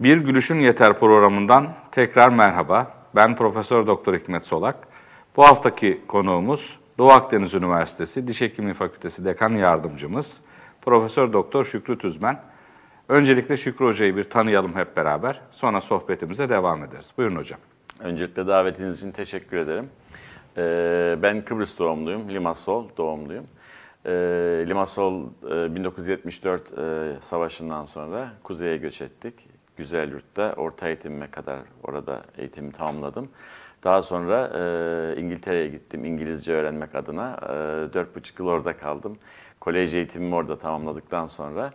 Bir Gülüşün Yeter programından tekrar merhaba. Ben Profesör Doktor Hikmet Solak. Bu haftaki konuğumuz Doğu Akdeniz Üniversitesi Diş Hekimliği Fakültesi Dekan Yardımcımız Profesör Doktor Şükrü Tüzmen. Öncelikle Şükrü Hoca'yı bir tanıyalım hep beraber. Sonra sohbetimize devam ederiz. Buyurun hocam. Öncelikle davetiniz için teşekkür ederim. Ee, ben Kıbrıs doğumluyum, Limassol doğumluyum. Ee, Limassol 1974 e, e, savaşından sonra kuzeye göç ettik. Güzel Yurt'ta orta eğitimime kadar orada eğitimi tamamladım. Daha sonra e, İngiltere'ye gittim İngilizce öğrenmek adına. E, dört buçuk yıl orada kaldım. Kolej eğitimimi orada tamamladıktan sonra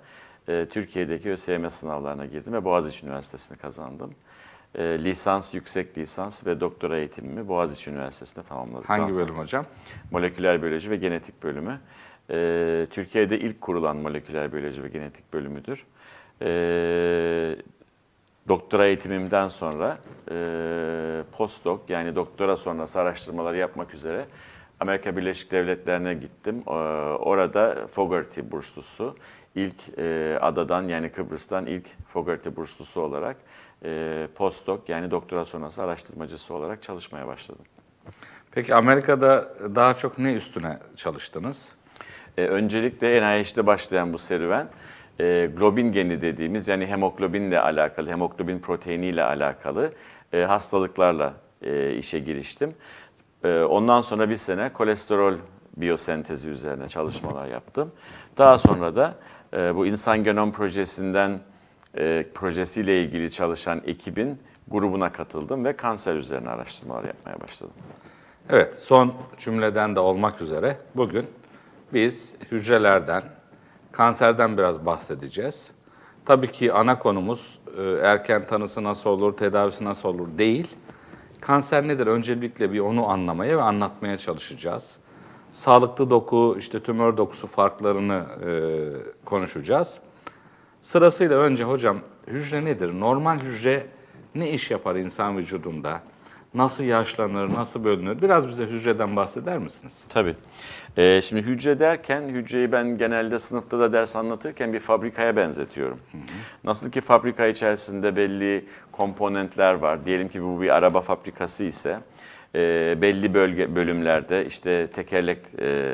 e, Türkiye'deki ÖSYM sınavlarına girdim ve Boğaziçi Üniversitesi'ni kazandım. E, lisans, yüksek lisans ve doktora eğitimimi Boğaziçi Üniversitesi'nde tamamladıktan Hangi bölüm hocam? Moleküler biyoloji ve genetik bölümü. E, Türkiye'de ilk kurulan moleküler biyoloji ve genetik bölümüdür. E, doktora eğitimimden sonra e, postdoc yani doktora sonrası araştırmalar yapmak üzere Amerika Birleşik Devletleri'ne gittim. E, orada Fogarty burslusu ilk e, adadan yani Kıbrıs'tan ilk Fogarty burslusu olarak e, postdoc yani doktora sonrası araştırmacısı olarak çalışmaya başladım. Peki Amerika'da daha çok ne üstüne çalıştınız? E, öncelikle NIH'de başlayan bu serüven e, globin geni dediğimiz yani hemoglobinle alakalı, hemoglobin proteiniyle alakalı e, hastalıklarla e, işe giriştim. E, ondan sonra bir sene kolesterol biyosentezi üzerine çalışmalar yaptım. Daha sonra da e, bu insan genom projesinden e, projesiyle ilgili çalışan ekibin grubuna katıldım ve kanser üzerine araştırmalar yapmaya başladım. Evet, son cümleden de olmak üzere bugün biz hücrelerden Kanserden biraz bahsedeceğiz. Tabii ki ana konumuz e, erken tanısı nasıl olur, tedavisi nasıl olur değil. Kanser nedir? Öncelikle bir onu anlamaya ve anlatmaya çalışacağız. Sağlıklı doku, işte tümör dokusu farklarını e, konuşacağız. Sırasıyla önce hocam hücre nedir? Normal hücre ne iş yapar insan vücudunda? nasıl yaşlanır, nasıl bölünür? Biraz bize hücreden bahseder misiniz? Tabii. Ee, şimdi hücre derken, hücreyi ben genelde sınıfta da ders anlatırken bir fabrikaya benzetiyorum. Hı hı. Nasıl ki fabrika içerisinde belli komponentler var. Diyelim ki bu bir araba fabrikası ise e, belli bölge bölümlerde işte tekerlek e,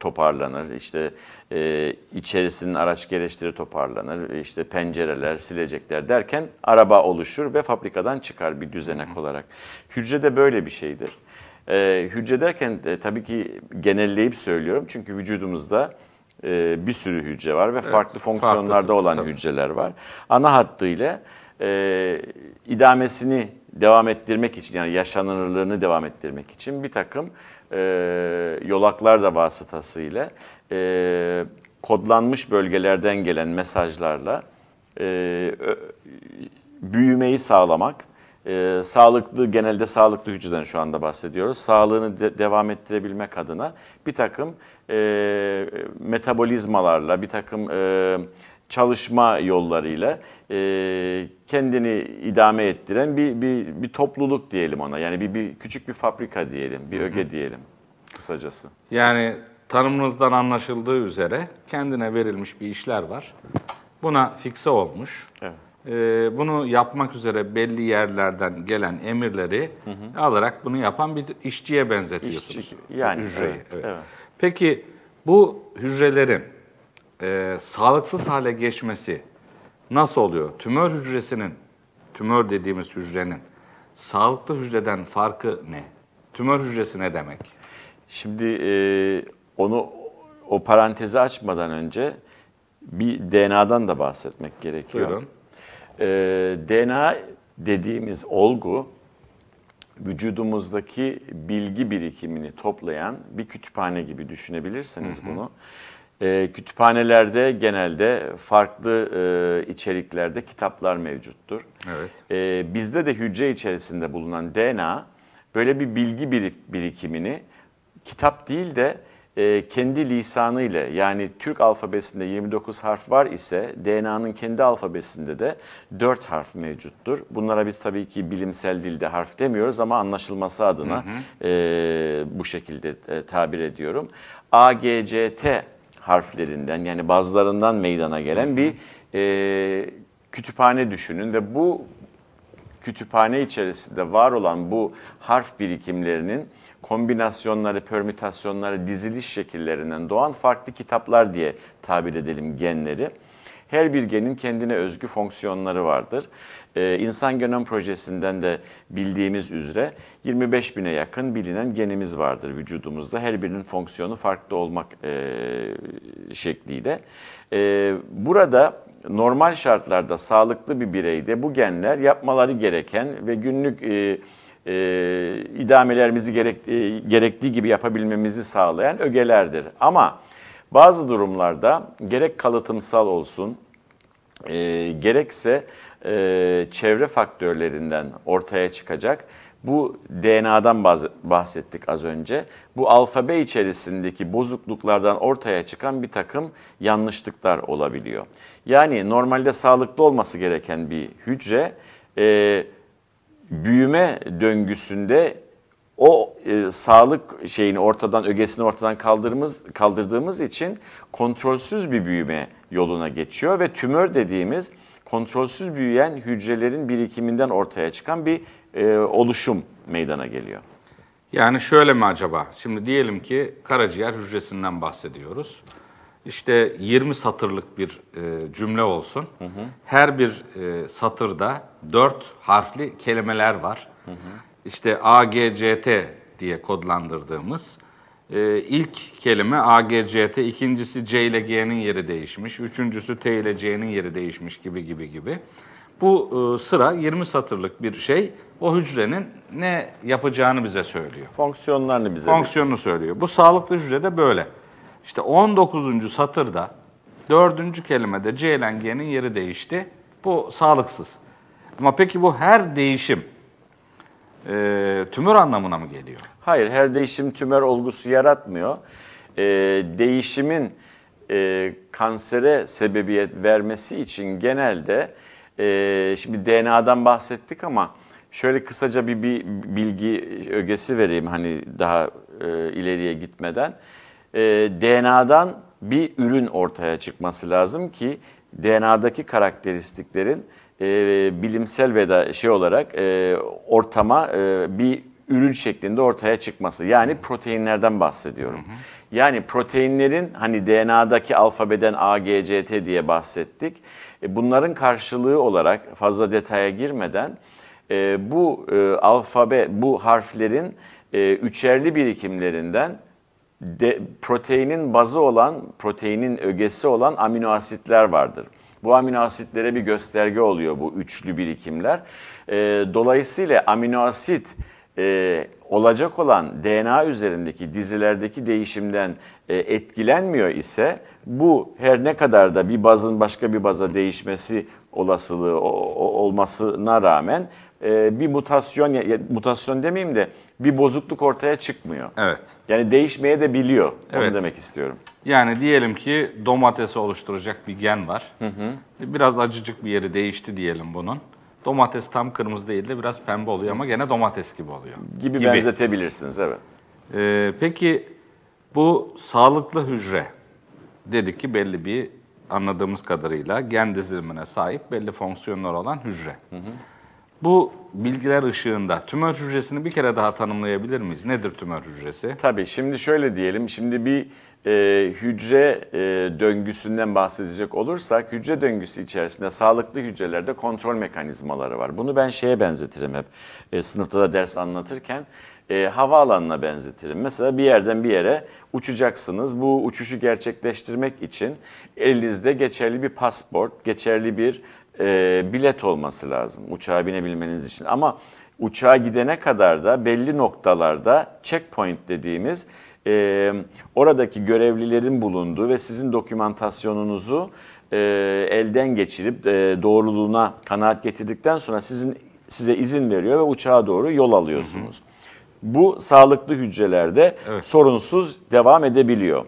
toparlanır, işte e, içerisinin araç gereçleri toparlanır, işte pencereler, silecekler derken araba oluşur ve fabrikadan çıkar bir düzenek olarak. Hücre de böyle bir şeydir. E, hücre derken e, tabii ki genelleyip söylüyorum çünkü vücudumuzda e, bir sürü hücre var ve evet, farklı fonksiyonlarda farklı, olan tabii. hücreler var. Ana hattıyla e, idamesini devam ettirmek için yani yaşanırlığını devam ettirmek için bir takım e, yolaklar da vasıtasıyla e, kodlanmış bölgelerden gelen mesajlarla e, büyümeyi sağlamak, e, sağlıklı genelde sağlıklı hücreden şu anda bahsediyoruz. Sağlığını de, devam ettirebilmek adına bir takım e, metabolizmalarla, bir takım e, çalışma yollarıyla e, kendini idame ettiren bir, bir, bir topluluk diyelim ona. Yani bir, bir küçük bir fabrika diyelim, bir öge diyelim kısacası. Yani tanımınızdan anlaşıldığı üzere kendine verilmiş bir işler var. Buna fikse olmuş. Evet. E, bunu yapmak üzere belli yerlerden gelen emirleri hı hı. alarak bunu yapan bir işçiye benzetiyorsunuz. İşçi, yani hücreyi. Evet, evet. Evet. Peki bu hücrelerin e, sağlıksız hale geçmesi nasıl oluyor? Tümör hücresinin, tümör dediğimiz hücrenin sağlıklı hücreden farkı ne? Tümör hücresi ne demek? Şimdi e, onu o parantezi açmadan önce bir DNA'dan da bahsetmek gerekiyor. Buyurun. E, DNA dediğimiz olgu vücudumuzdaki bilgi birikimini toplayan bir kütüphane gibi düşünebilirsiniz hı hı. bunu. E, kütüphanelerde genelde farklı e, içeriklerde kitaplar mevcuttur. Evet. E, bizde de hücre içerisinde bulunan DNA böyle bir bilgi birikimini kitap değil de e, kendi lisanı ile yani Türk alfabesinde 29 harf var ise DNA'nın kendi alfabesinde de 4 harf mevcuttur. Bunlara biz tabii ki bilimsel dilde harf demiyoruz ama anlaşılması adına hı hı. E, bu şekilde e, tabir ediyorum. A, G, C, T harflerinden yani bazılarından meydana gelen bir e, kütüphane düşünün ve bu kütüphane içerisinde var olan bu harf birikimlerinin kombinasyonları, permütasyonları, diziliş şekillerinden doğan farklı kitaplar diye tabir edelim genleri. Her bir genin kendine özgü fonksiyonları vardır. Ee, İnsan Genom Projesi'nden de bildiğimiz üzere 25 bine yakın bilinen genimiz vardır vücudumuzda. Her birinin fonksiyonu farklı olmak e, şekliyle. E, burada normal şartlarda sağlıklı bir bireyde bu genler yapmaları gereken ve günlük... E, e, idamelerimizi gerek, e, gerektiği gibi yapabilmemizi sağlayan ögelerdir. Ama bazı durumlarda gerek kalıtımsal olsun, e, gerekse e, çevre faktörlerinden ortaya çıkacak. Bu DNA'dan bahsettik az önce. Bu alfabe içerisindeki bozukluklardan ortaya çıkan bir takım yanlışlıklar olabiliyor. Yani normalde sağlıklı olması gereken bir hücre e, büyüme döngüsünde o e, sağlık şeyini ortadan ögesini ortadan kaldırdığımız kaldırdığımız için kontrolsüz bir büyüme yoluna geçiyor ve tümör dediğimiz kontrolsüz büyüyen hücrelerin birikiminden ortaya çıkan bir e, oluşum meydana geliyor. Yani şöyle mi acaba? Şimdi diyelim ki karaciğer hücresinden bahsediyoruz. İşte 20 satırlık bir e, cümle olsun. Hı hı. Her bir e, satırda 4 harfli kelimeler var. Hı hı işte AGCT diye kodlandırdığımız e, ilk kelime AGCT, ikincisi C ile G'nin yeri değişmiş, üçüncüsü T ile C'nin yeri değişmiş gibi gibi gibi. Bu e, sıra 20 satırlık bir şey o hücrenin ne yapacağını bize söylüyor. Fonksiyonlarını bize Fonksiyonunu söylüyor. Bu sağlıklı hücrede böyle. İşte 19. satırda 4. kelimede C ile G'nin yeri değişti. Bu sağlıksız. Ama peki bu her değişim e, tümör anlamına mı geliyor? Hayır, her değişim tümör olgusu yaratmıyor. E, değişimin e, kansere sebebiyet vermesi için genelde, e, şimdi DNA'dan bahsettik ama şöyle kısaca bir, bir bilgi ögesi vereyim hani daha e, ileriye gitmeden. E, DNA'dan bir ürün ortaya çıkması lazım ki DNA'daki karakteristiklerin e, bilimsel veya şey olarak e, ortama e, bir ürün şeklinde ortaya çıkması. Yani proteinlerden bahsediyorum. Hı hı. Yani proteinlerin hani DNA'daki alfabeden A G C T diye bahsettik. E, bunların karşılığı olarak fazla detaya girmeden e, bu e, alfabe, bu harflerin e, üçerli birikimlerinden de, proteinin bazı olan, proteinin ögesi olan amino asitler vardır. Bu amino asitlere bir gösterge oluyor bu üçlü birikimler. E, dolayısıyla amino asit e, olacak olan DNA üzerindeki dizilerdeki değişimden e, etkilenmiyor ise bu her ne kadar da bir bazın başka bir baza değişmesi olasılığı o, o, olmasına rağmen ee, bir mutasyon ya, mutasyon demeyeyim de bir bozukluk ortaya çıkmıyor. Evet. Yani değişmeye de biliyor. Evet. Onu demek istiyorum. Yani diyelim ki domatesi oluşturacak bir gen var. Hı hı. E, biraz acıcık bir yeri değişti diyelim bunun. Domates tam kırmızı değil de biraz pembe oluyor ama gene domates gibi oluyor. Gibi, gibi. benzetebilirsiniz evet. Ee, peki bu sağlıklı hücre dedik ki belli bir anladığımız kadarıyla gen dizilimine sahip belli fonksiyonlar olan hücre. Hı hı. Bu bilgiler ışığında tümör hücresini bir kere daha tanımlayabilir miyiz? Nedir tümör hücresi? Tabii şimdi şöyle diyelim. Şimdi bir e, hücre e, döngüsünden bahsedecek olursak hücre döngüsü içerisinde sağlıklı hücrelerde kontrol mekanizmaları var. Bunu ben şeye benzetirim hep e, sınıfta da ders anlatırken e, havaalanına benzetirim. Mesela bir yerden bir yere uçacaksınız. Bu uçuşu gerçekleştirmek için elinizde geçerli bir pasport, geçerli bir e, bilet olması lazım uçağa binebilmeniz için. Ama uçağa gidene kadar da belli noktalarda checkpoint dediğimiz e, oradaki görevlilerin bulunduğu ve sizin dokümantasyonunuzu e, elden geçirip e, doğruluğuna kanaat getirdikten sonra sizin size izin veriyor ve uçağa doğru yol alıyorsunuz. Hı hı. Bu sağlıklı hücrelerde evet. sorunsuz devam edebiliyor.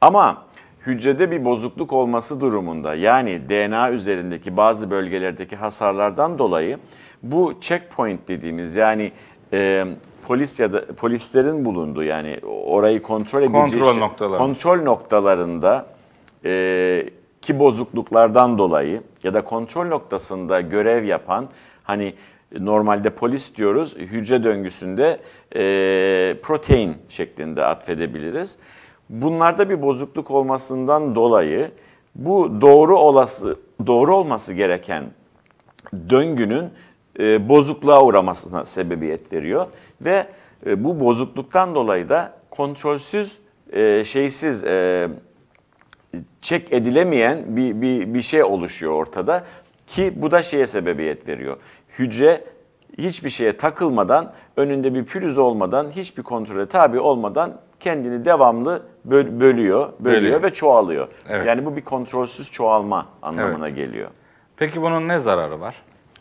Ama hücrede bir bozukluk olması durumunda yani DNA üzerindeki bazı bölgelerdeki hasarlardan dolayı bu checkpoint dediğimiz yani e, polis ya da polislerin bulunduğu yani orayı kontrol edici kontrol, şey, noktaları. kontrol noktalarında e, ki bozukluklardan dolayı ya da kontrol noktasında görev yapan hani normalde polis diyoruz hücre döngüsünde e, protein şeklinde atfedebiliriz. Bunlarda bir bozukluk olmasından dolayı bu doğru olası doğru olması gereken döngünün e, bozukluğa uğramasına sebebiyet veriyor ve e, bu bozukluktan dolayı da kontrolsüz e, şeysiz e, çek edilemeyen bir, bir, bir şey oluşuyor ortada ki bu da şeye sebebiyet veriyor. Hücre hiçbir şeye takılmadan, önünde bir pürüz olmadan, hiçbir kontrole tabi olmadan kendini devamlı böl- bölüyor, bölüyor, bölüyor ve çoğalıyor. Evet. Yani bu bir kontrolsüz çoğalma anlamına evet. geliyor. Peki bunun ne zararı var?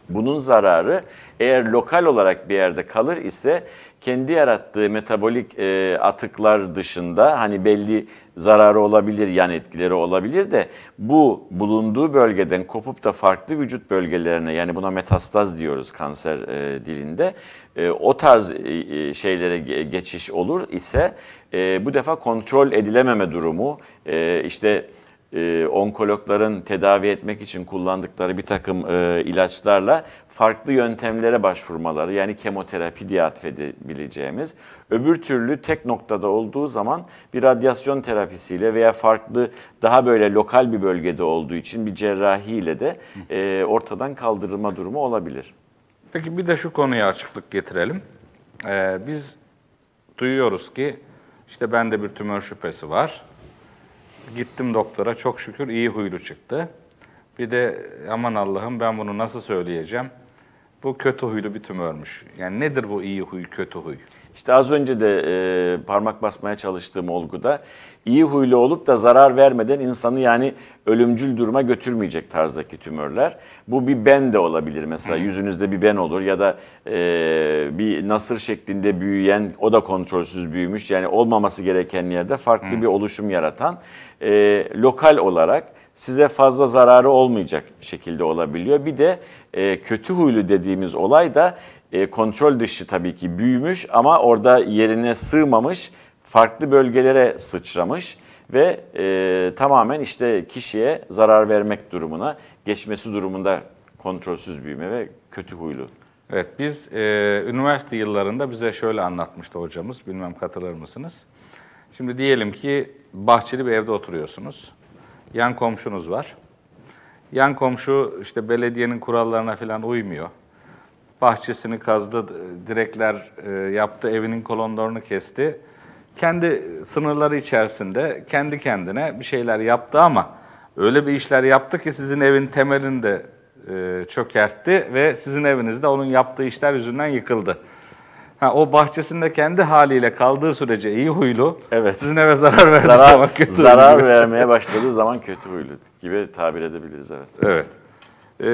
Bunun zararı eğer lokal olarak bir yerde kalır ise kendi yarattığı metabolik e, atıklar dışında hani belli zararı olabilir, yan etkileri olabilir de bu bulunduğu bölgeden kopup da farklı vücut bölgelerine yani buna metastaz diyoruz kanser e, dilinde e, o tarz e, e şeylere geçiş olur ise e, bu defa kontrol edilememe durumu, e, işte e, onkologların tedavi etmek için kullandıkları bir takım e, ilaçlarla farklı yöntemlere başvurmaları yani kemoterapi diye atfedebileceğimiz. Öbür türlü tek noktada olduğu zaman bir radyasyon terapisiyle veya farklı daha böyle lokal bir bölgede olduğu için bir cerrahiyle de e, ortadan kaldırılma durumu olabilir. Peki bir de şu konuya açıklık getirelim. Ee, biz duyuyoruz ki işte bende bir tümör şüphesi var. Gittim doktora çok şükür iyi huylu çıktı. Bir de aman Allah'ım ben bunu nasıl söyleyeceğim? Bu kötü huylu bir tümörmüş. Yani nedir bu iyi huy, kötü huy? İşte az önce de e, parmak basmaya çalıştığım olguda iyi huylu olup da zarar vermeden insanı yani ölümcül duruma götürmeyecek tarzdaki tümörler. Bu bir ben de olabilir mesela yüzünüzde bir ben olur ya da e, bir nasır şeklinde büyüyen o da kontrolsüz büyümüş yani olmaması gereken yerde farklı bir oluşum yaratan e, lokal olarak size fazla zararı olmayacak şekilde olabiliyor. Bir de e, kötü huylu dediğimiz olay da e, kontrol dışı tabii ki büyümüş ama orada yerine sığmamış farklı bölgelere sıçramış ve e, tamamen işte kişiye zarar vermek durumuna geçmesi durumunda kontrolsüz büyüme ve kötü huylu. Evet biz e, üniversite yıllarında bize şöyle anlatmıştı hocamız, bilmem katılır mısınız? Şimdi diyelim ki bahçeli bir evde oturuyorsunuz, yan komşunuz var. Yan komşu işte belediyenin kurallarına falan uymuyor. Bahçesini kazdı, direkler e, yaptı, evinin kolonlarını kesti kendi sınırları içerisinde kendi kendine bir şeyler yaptı ama öyle bir işler yaptı ki sizin evin temelini de e, çökertti ve sizin evinizde onun yaptığı işler yüzünden yıkıldı. Ha, o bahçesinde kendi haliyle kaldığı sürece iyi huylu, evet. sizin eve zarar verdiği zarar, zaman kötü Zarar vermeye başladığı zaman kötü huylu gibi tabir edebiliriz. Evet. evet.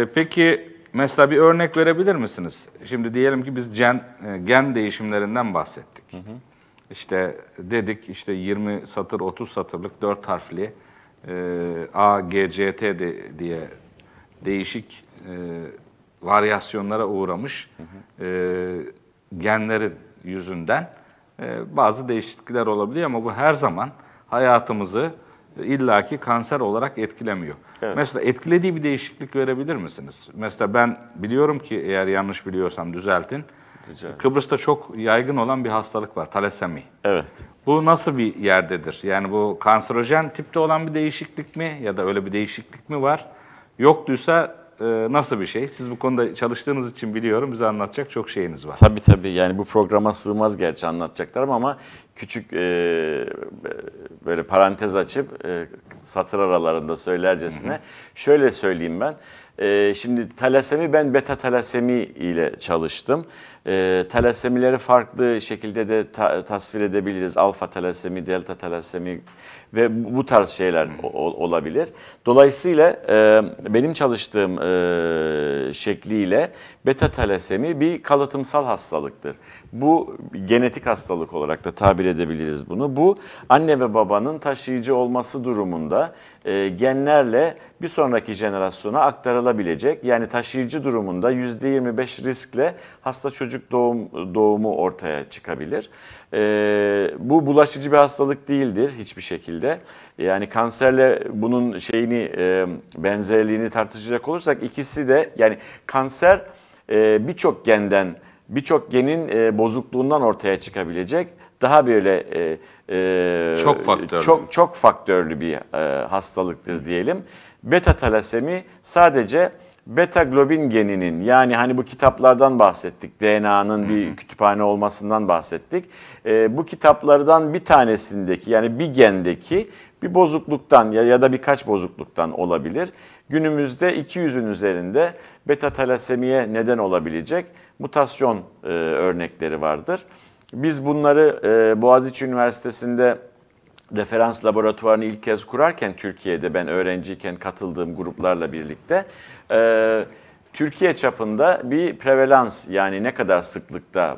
Ee, peki mesela bir örnek verebilir misiniz? Şimdi diyelim ki biz gen, e, gen değişimlerinden bahsettik. Hı hı. İşte dedik işte 20 satır 30 satırlık 4 harfli e, A, G, C, T de, diye değişik e, varyasyonlara uğramış hı hı. E, genlerin yüzünden e, bazı değişiklikler olabiliyor ama bu her zaman hayatımızı illaki kanser olarak etkilemiyor. Evet. Mesela etkilediği bir değişiklik verebilir misiniz? Mesela ben biliyorum ki eğer yanlış biliyorsam düzeltin. Rica Kıbrıs'ta çok yaygın olan bir hastalık var, talasemi. Evet. Bu nasıl bir yerdedir? Yani bu kanserojen tipte olan bir değişiklik mi ya da öyle bir değişiklik mi var? Yoktuysa e, nasıl bir şey? Siz bu konuda çalıştığınız için biliyorum bize anlatacak çok şeyiniz var. Tabii tabii yani bu programa sığmaz gerçi anlatacaklarım ama küçük e, böyle parantez açıp e, satır aralarında söylercesine. Hı hı. Şöyle söyleyeyim ben. E, şimdi talasemi ben beta talasemi ile çalıştım. E, talasemileri farklı şekilde de ta, tasvir edebiliriz. Alfa talasemi, delta talasemi ve bu tarz şeyler o, olabilir. Dolayısıyla e, benim çalıştığım e, şekliyle beta talasemi bir kalıtımsal hastalıktır. Bu genetik hastalık olarak da tabir edebiliriz bunu. Bu anne ve babanın taşıyıcı olması durumunda formda e, genlerle bir sonraki jenerasyona aktarılabilecek yani taşıyıcı durumunda %25 riskle hasta çocuk doğum doğumu ortaya çıkabilir. E, bu bulaşıcı bir hastalık değildir hiçbir şekilde. Yani kanserle bunun şeyini e, benzerliğini tartışacak olursak ikisi de yani kanser e, birçok genden birçok genin e, bozukluğundan ortaya çıkabilecek daha böyle e, e, çok faktörlü, çok, çok faktörlü bir e, hastalıktır diyelim. Beta talasemi sadece beta globin geninin yani hani bu kitaplardan bahsettik. DNA'nın bir kütüphane olmasından bahsettik. E, bu kitaplardan bir tanesindeki yani bir gendeki bir bozukluktan ya, ya da birkaç bozukluktan olabilir. Günümüzde 200'ün üzerinde beta talasemiye neden olabilecek mutasyon e, örnekleri vardır. Biz bunları e, Boğaziçi Üniversitesi'nde referans laboratuvarını ilk kez kurarken Türkiye'de ben öğrenciyken katıldığım gruplarla birlikte e, Türkiye çapında bir prevalans yani ne kadar sıklıkta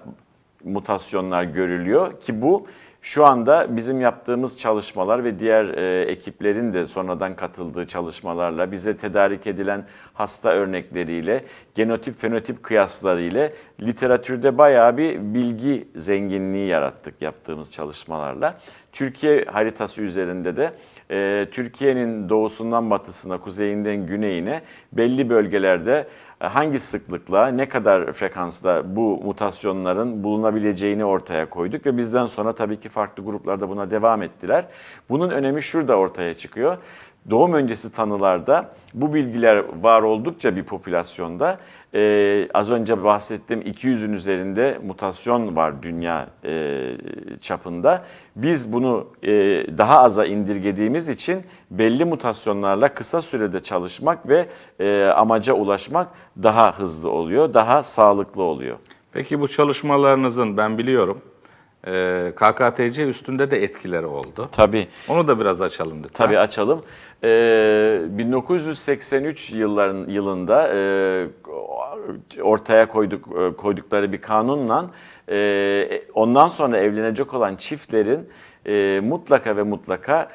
mutasyonlar görülüyor ki bu şu anda bizim yaptığımız çalışmalar ve diğer e, ekiplerin de sonradan katıldığı çalışmalarla bize tedarik edilen hasta örnekleriyle genotip fenotip kıyasları ile literatürde bayağı bir bilgi zenginliği yarattık yaptığımız çalışmalarla. Türkiye haritası üzerinde de e, Türkiye'nin doğusundan batısına, kuzeyinden güneyine belli bölgelerde e, hangi sıklıkla, ne kadar frekansta bu mutasyonların bulunabileceğini ortaya koyduk ve bizden sonra tabii ki farklı gruplarda buna devam ettiler. Bunun önemi şurada ortaya çıkıyor doğum öncesi tanılarda bu bilgiler var oldukça bir popülasyonda e, az önce bahsettiğim 200'ün üzerinde mutasyon var dünya e, çapında. Biz bunu e, daha aza indirgediğimiz için belli mutasyonlarla kısa sürede çalışmak ve e, amaca ulaşmak daha hızlı oluyor, daha sağlıklı oluyor. Peki bu çalışmalarınızın ben biliyorum ee, KKTC üstünde de etkileri oldu. Tabii. Onu da biraz açalım lütfen. Tabii açalım. Ee, 1983 yılların yılında e, ortaya koyduk e, koydukları bir kanunla e, ondan sonra evlenecek olan çiftlerin e, mutlaka ve mutlaka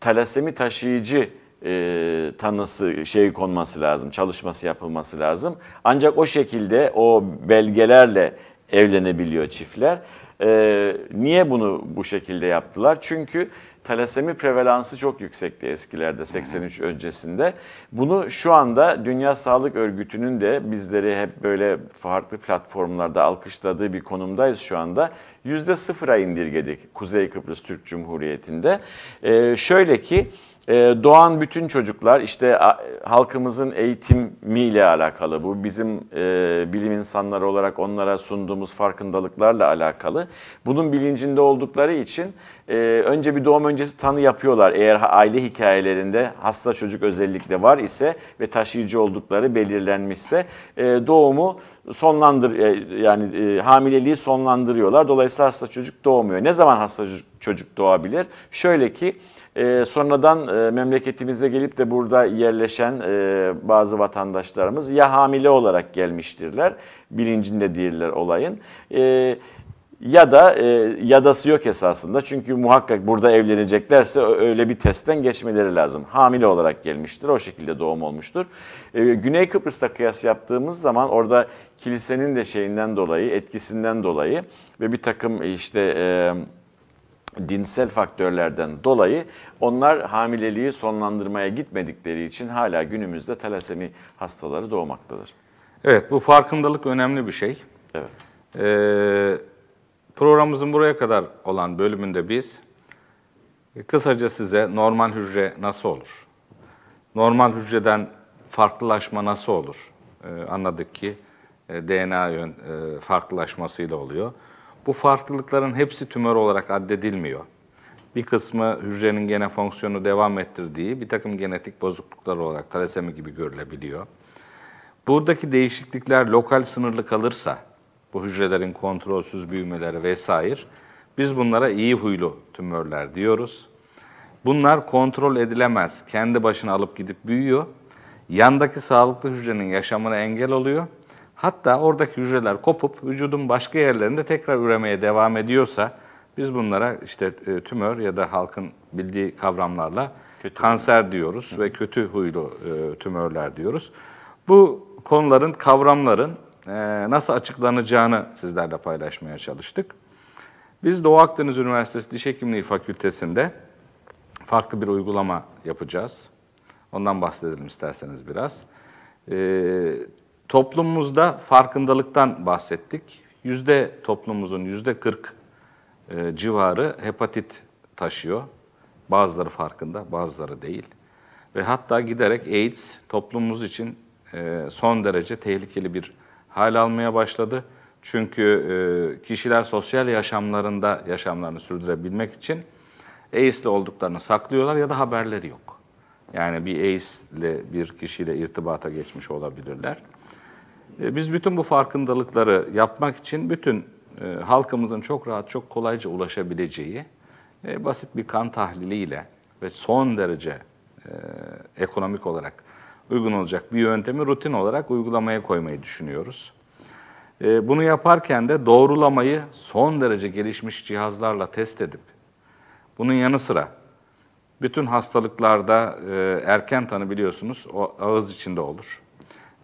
talasemi taşıyıcı e, tanısı şey konması lazım, çalışması yapılması lazım. Ancak o şekilde o belgelerle evlenebiliyor çiftler. Ee, niye bunu bu şekilde yaptılar? Çünkü talasemi prevalansı çok yüksekti eskilerde 83 öncesinde. Bunu şu anda Dünya Sağlık Örgütü'nün de bizleri hep böyle farklı platformlarda alkışladığı bir konumdayız şu anda. %0'a indirgedik Kuzey Kıbrıs Türk Cumhuriyeti'nde. Ee, şöyle ki ee, doğan bütün çocuklar işte halkımızın eğitimiyle alakalı bu bizim e, bilim insanları olarak onlara sunduğumuz farkındalıklarla alakalı. Bunun bilincinde oldukları için e, önce bir doğum öncesi tanı yapıyorlar. Eğer aile hikayelerinde hasta çocuk özellikle var ise ve taşıyıcı oldukları belirlenmişse e, doğumu sonlandır yani hamileliği sonlandırıyorlar. Dolayısıyla hasta çocuk doğmuyor. Ne zaman hasta çocuk doğabilir? Şöyle ki e, sonradan e, memleketimize gelip de burada yerleşen e, bazı vatandaşlarımız ya hamile olarak gelmiştirler, bilincinde değiller olayın. E, ya da e, yadası yok esasında çünkü muhakkak burada evleneceklerse öyle bir testten geçmeleri lazım. Hamile olarak gelmiştir, o şekilde doğum olmuştur. E, Güney Kıbrıs'ta kıyas yaptığımız zaman orada kilisenin de şeyinden dolayı, etkisinden dolayı ve bir takım işte... E, dinsel faktörlerden dolayı onlar hamileliği sonlandırmaya gitmedikleri için hala günümüzde talasemi hastaları doğmaktadır. Evet bu farkındalık önemli bir şey. Evet. Ee, programımızın buraya kadar olan bölümünde biz e, kısaca size normal hücre nasıl olur? Normal hücreden farklılaşma nasıl olur? Ee, anladık ki e, DNA yön, e, farklılaşmasıyla oluyor. Bu farklılıkların hepsi tümör olarak addedilmiyor. Bir kısmı hücrenin gene fonksiyonu devam ettirdiği bir takım genetik bozukluklar olarak talasemi gibi görülebiliyor. Buradaki değişiklikler lokal sınırlı kalırsa, bu hücrelerin kontrolsüz büyümeleri vesaire, biz bunlara iyi huylu tümörler diyoruz. Bunlar kontrol edilemez, kendi başına alıp gidip büyüyor. Yandaki sağlıklı hücrenin yaşamına engel oluyor Hatta oradaki hücreler kopup vücudun başka yerlerinde tekrar üremeye devam ediyorsa biz bunlara işte e, tümör ya da halkın bildiği kavramlarla kötü kanser huylu. diyoruz Hı. ve kötü huylu e, tümörler diyoruz. Bu konuların, kavramların e, nasıl açıklanacağını sizlerle paylaşmaya çalıştık. Biz Doğu Akdeniz Üniversitesi Diş Hekimliği Fakültesi'nde farklı bir uygulama yapacağız. Ondan bahsedelim isterseniz biraz. Toplumumuzda farkındalıktan bahsettik. Yüzde toplumumuzun yüzde 40 e, civarı hepatit taşıyor. Bazıları farkında, bazıları değil. Ve hatta giderek AIDS toplumumuz için e, son derece tehlikeli bir hal almaya başladı. Çünkü e, kişiler sosyal yaşamlarında yaşamlarını sürdürebilmek için AIDS'li olduklarını saklıyorlar ya da haberleri yok. Yani bir AIDS'li bir kişiyle irtibata geçmiş olabilirler. E, biz bütün bu farkındalıkları yapmak için bütün e, halkımızın çok rahat, çok kolayca ulaşabileceği e, basit bir kan tahliliyle ve son derece ekonomik olarak uygun olacak bir yöntemi rutin olarak uygulamaya koymayı düşünüyoruz. Bunu yaparken de doğrulamayı son derece gelişmiş cihazlarla test edip, bunun yanı sıra bütün hastalıklarda erken tanı biliyorsunuz o ağız içinde olur.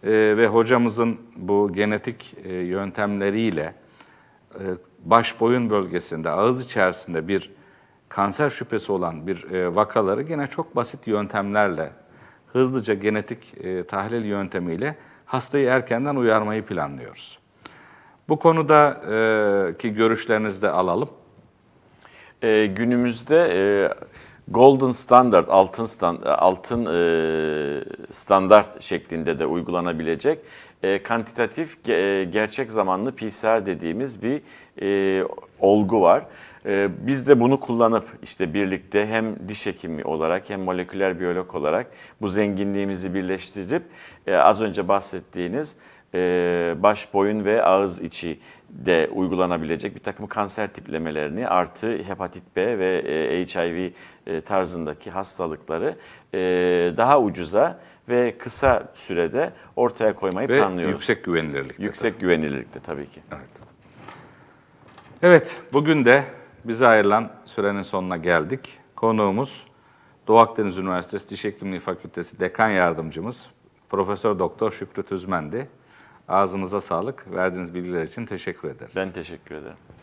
E, ve hocamızın bu genetik e, yöntemleriyle e, baş boyun bölgesinde, ağız içerisinde bir kanser şüphesi olan bir e, vakaları gene çok basit yöntemlerle, hızlıca genetik e, tahlil yöntemiyle hastayı erkenden uyarmayı planlıyoruz. Bu konuda e, ki görüşlerinizi de alalım. E, günümüzde e, Golden Standard, altın, stand, e, altın e, standart şeklinde de uygulanabilecek e, kantitatif e, gerçek zamanlı PCR dediğimiz bir e, olgu var. E, biz de bunu kullanıp işte birlikte hem diş hekimi olarak hem moleküler biyolog olarak bu zenginliğimizi birleştirip e, az önce bahsettiğiniz e, baş, boyun ve ağız içi de uygulanabilecek bir takım kanser tiplemelerini artı hepatit B ve e, HIV e, tarzındaki hastalıkları daha ucuza ve kısa sürede ortaya koymayı ve planlıyoruz. yüksek güvenilirlikte. Yüksek tabii. güvenilirlikte tabii ki. Evet. evet, bugün de bize ayrılan sürenin sonuna geldik. Konuğumuz Doğu Akdeniz Üniversitesi Diş Hekimliği Fakültesi Dekan Yardımcımız Profesör Doktor Şükrü Tüzmendi. Ağzınıza sağlık. Verdiğiniz bilgiler için teşekkür ederiz. Ben teşekkür ederim.